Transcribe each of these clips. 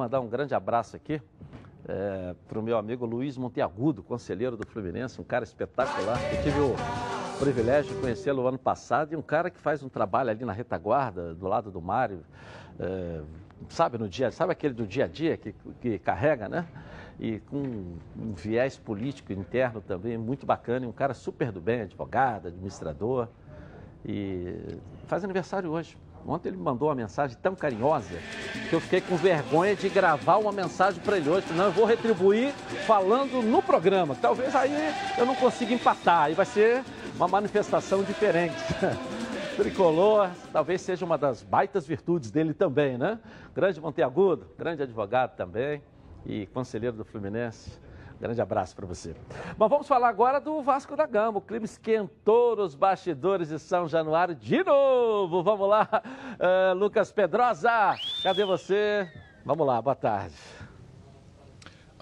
Mandar um grande abraço aqui é, para o meu amigo Luiz Monteagudo, conselheiro do Fluminense, um cara espetacular. Eu tive o privilégio de conhecê-lo ano passado e um cara que faz um trabalho ali na retaguarda, do lado do Mário, é, sabe, no dia, sabe aquele do dia a dia que, que carrega, né? E com um viés político interno também muito bacana, e um cara super do bem, advogado, administrador. E faz aniversário hoje. Ontem ele me mandou uma mensagem tão carinhosa que eu fiquei com vergonha de gravar uma mensagem para ele hoje. Não, eu vou retribuir falando no programa. Talvez aí eu não consiga empatar. Aí vai ser uma manifestação diferente. Tricolor, talvez seja uma das baitas virtudes dele também, né? Grande Monteagudo, grande advogado também e conselheiro do Fluminense. Grande abraço para você. Mas vamos falar agora do Vasco da Gama. O clima esquentou os bastidores de São Januário de novo. Vamos lá, uh, Lucas Pedrosa, cadê você? Vamos lá, boa tarde.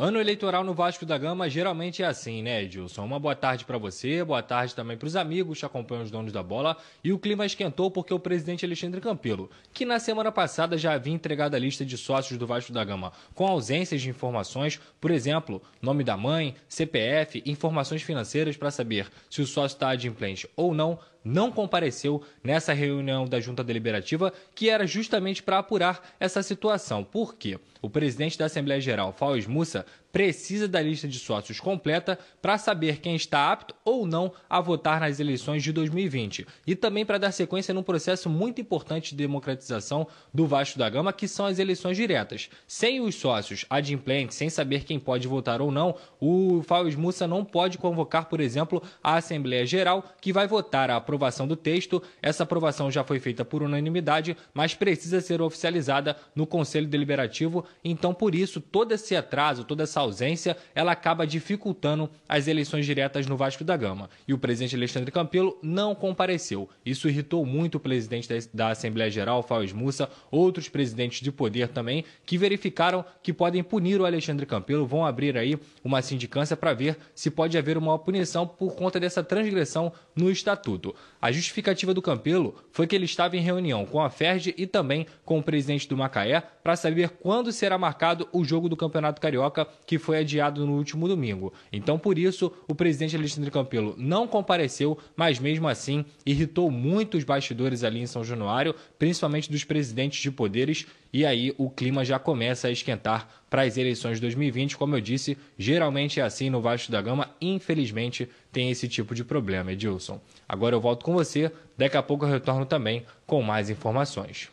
Ano eleitoral no Vasco da Gama geralmente é assim, né, Edilson? Uma boa tarde para você, boa tarde também para os amigos que acompanham os donos da bola. E o clima esquentou porque o presidente Alexandre Campelo, que na semana passada já havia entregado a lista de sócios do Vasco da Gama com ausências de informações, por exemplo, nome da mãe, CPF, informações financeiras para saber se o sócio está adimplente ou não, não compareceu nessa reunião da junta deliberativa, que era justamente para apurar essa situação. Por quê? O presidente da Assembleia Geral, Fauzi Mussa, precisa da lista de sócios completa para saber quem está apto ou não a votar nas eleições de 2020 e também para dar sequência num processo muito importante de democratização do Vasco da Gama, que são as eleições diretas. Sem os sócios adimplentes, sem saber quem pode votar ou não, o Fábio Mussa não pode convocar, por exemplo, a Assembleia Geral, que vai votar a aprovação do texto. Essa aprovação já foi feita por unanimidade, mas precisa ser oficializada no Conselho Deliberativo. Então, por isso, todo esse atraso, toda essa ausência ela acaba dificultando as eleições diretas no Vasco da Gama. E o presidente Alexandre Campelo não compareceu. Isso irritou muito o presidente da Assembleia Geral, Fábio Mussa, outros presidentes de poder também, que verificaram que podem punir o Alexandre Campelo, vão abrir aí uma sindicância para ver se pode haver uma punição por conta dessa transgressão no estatuto. A justificativa do Campelo foi que ele estava em reunião com a FERJ e também com o presidente do Macaé para saber quando será marcado o jogo do Campeonato Carioca que foi adiado no último domingo. Então, por isso, o presidente Alexandre Campelo não compareceu, mas mesmo assim irritou muito os bastidores ali em São Januário, principalmente dos presidentes de poderes, e aí o clima já começa a esquentar para as eleições de 2020. Como eu disse, geralmente é assim no Vasco da Gama, infelizmente tem esse tipo de problema, Edilson. Agora eu volto com você, daqui a pouco eu retorno também com mais informações.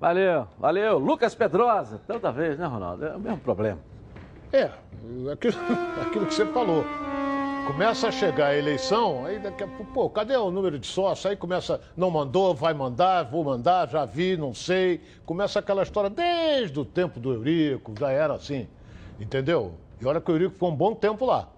Valeu, valeu. Lucas Pedrosa, tanta vez, né, Ronaldo? É o mesmo problema. É, aquilo, aquilo que você falou. Começa a chegar a eleição, aí daqui a pouco, pô, cadê o número de sócios? Aí começa, não mandou, vai mandar, vou mandar, já vi, não sei. Começa aquela história desde o tempo do Eurico, já era assim, entendeu? E olha que o Eurico ficou um bom tempo lá.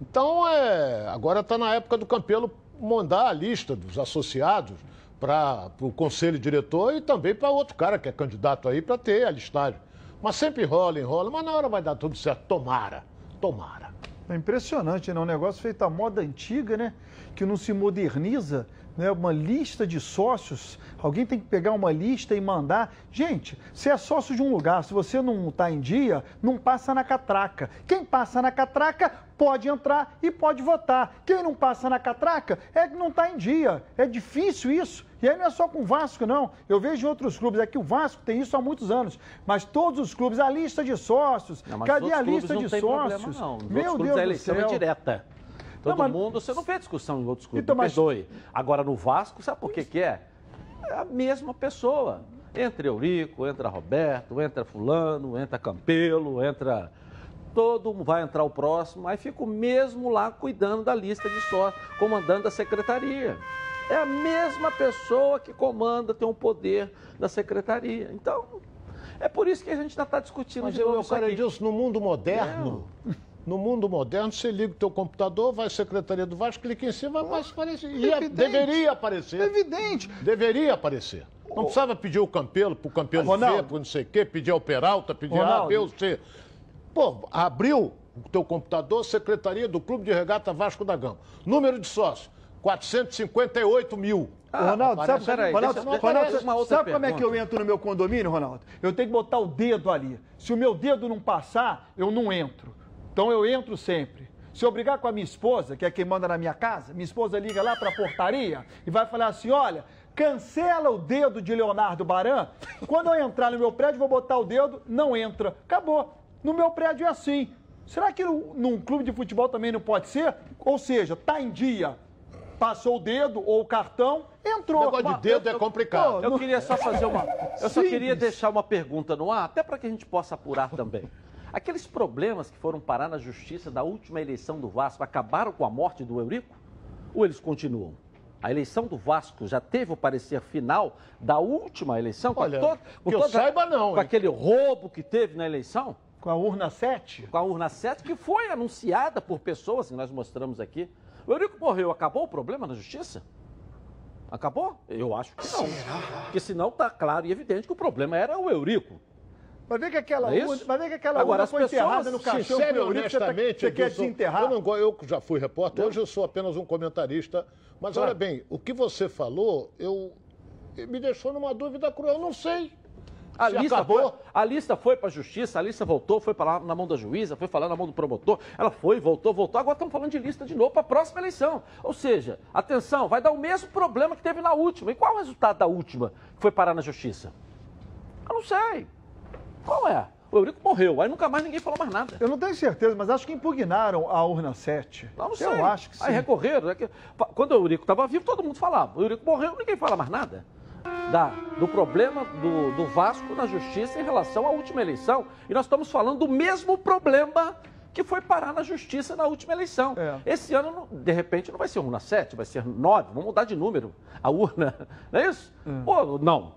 Então, é, agora está na época do Campelo mandar a lista dos associados para o conselho diretor e também para outro cara que é candidato aí para ter a listagem. Mas sempre rola, enrola, mas na hora vai dar tudo certo. Tomara, tomara. É impressionante, né? Um negócio feito à moda antiga, né? Que não se moderniza, né? Uma lista de sócios. Alguém tem que pegar uma lista e mandar. Gente, você é sócio de um lugar, se você não está em dia, não passa na catraca. Quem passa na catraca pode entrar e pode votar. Quem não passa na catraca é que não está em dia. É difícil isso. E aí não é só com o Vasco, não. Eu vejo em outros clubes, é que o Vasco tem isso há muitos anos. Mas todos os clubes, a lista de sócios, não, cadê a lista de sócios? Problema, não. Meu Deus a é eleição do é céu. é direta. Todo não, mas... mundo, você não vê discussão em outros clubes, então, mas... perdoe. Agora no Vasco, sabe por que que é? É a mesma pessoa. Entra Eurico, entra Roberto, entra fulano, entra Campelo, entra todo vai entrar o próximo, aí o mesmo lá cuidando da lista de sócios, comandando a secretaria. É a mesma pessoa que comanda, tem um poder na secretaria. Então, é por isso que a gente ainda está discutindo. Mas, de novo meu cara, no mundo moderno. No mundo moderno, você liga o teu computador, vai à Secretaria do Vasco, clica em cima, vai aparecer. E deveria aparecer. Evidente. Deveria aparecer. Não precisava pedir o Campelo, o Campelo ah, Ronaldo. ver, para não sei o quê, pedir ao Peralta, pedir ah, Ronaldo. A, Deus, Pô, abriu o teu computador, Secretaria do Clube de Regata Vasco da Gama. Número de sócio. 458 mil. Ah, Ronaldo, sabe, é aí, Ronaldo, deixa, Ronaldo deixa sabe como é que eu entro no meu condomínio, Ronaldo? Eu tenho que botar o dedo ali. Se o meu dedo não passar, eu não entro. Então eu entro sempre. Se eu brigar com a minha esposa, que é quem manda na minha casa, minha esposa liga lá para a portaria e vai falar assim: olha, cancela o dedo de Leonardo Baran. Quando eu entrar no meu prédio, vou botar o dedo, não entra. Acabou. No meu prédio é assim. Será que num clube de futebol também não pode ser? Ou seja, tá em dia passou o dedo ou o cartão, entrou. O negócio de dedo eu, é complicado. Eu queria só fazer uma. Eu Simples. só queria deixar uma pergunta no ar, até para que a gente possa apurar também. Aqueles problemas que foram parar na justiça da última eleição do Vasco acabaram com a morte do Eurico? Ou eles continuam? A eleição do Vasco já teve o parecer final da última eleição? Olha, com com que toda, eu saiba não. Com hein? aquele roubo que teve na eleição? Com a urna 7? Com a urna 7, que foi anunciada por pessoas que nós mostramos aqui. O Eurico morreu, acabou o problema na justiça? Acabou? Eu acho que não. Será? Porque senão está claro e evidente que o problema era o Eurico. Mas vê que aquela é urna, vai ver que aquela Agora, urna foi enterrada no caixão sério, Eurico, honestamente, você, tá, você quer desenterrar? Eu, não, eu já fui repórter, não. hoje eu sou apenas um comentarista. Mas claro. olha bem, o que você falou, eu me deixou numa dúvida cruel, eu não sei. A lista, acabou. foi, a lista foi para a justiça, a lista voltou, foi para na mão da juíza, foi falar na mão do promotor, ela foi, voltou, voltou. Agora estamos falando de lista de novo para a próxima eleição. Ou seja, atenção, vai dar o mesmo problema que teve na última. E qual o resultado da última que foi parar na justiça? Eu não sei. Qual é? O Eurico morreu, aí nunca mais ninguém falou mais nada. Eu não tenho certeza, mas acho que impugnaram a urna 7. Não, não sei. Eu acho que sim. Aí recorreram. É quando o Eurico estava vivo, todo mundo falava. O Eurico morreu, ninguém fala mais nada da, do problema do, do Vasco na justiça em relação à última eleição. E nós estamos falando do mesmo problema que foi parar na justiça na última eleição. É. Esse ano, de repente, não vai ser urna 7, vai ser 9, vamos mudar de número a urna, não é isso? ou é. Pô, não.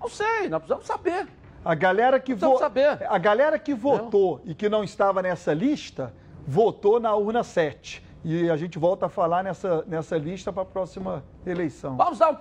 Não sei, nós precisamos saber. A galera que, vo... saber. A galera que votou não. e que não estava nessa lista, votou na urna 7. E a gente volta a falar nessa, nessa lista para a próxima eleição. Vamos dar um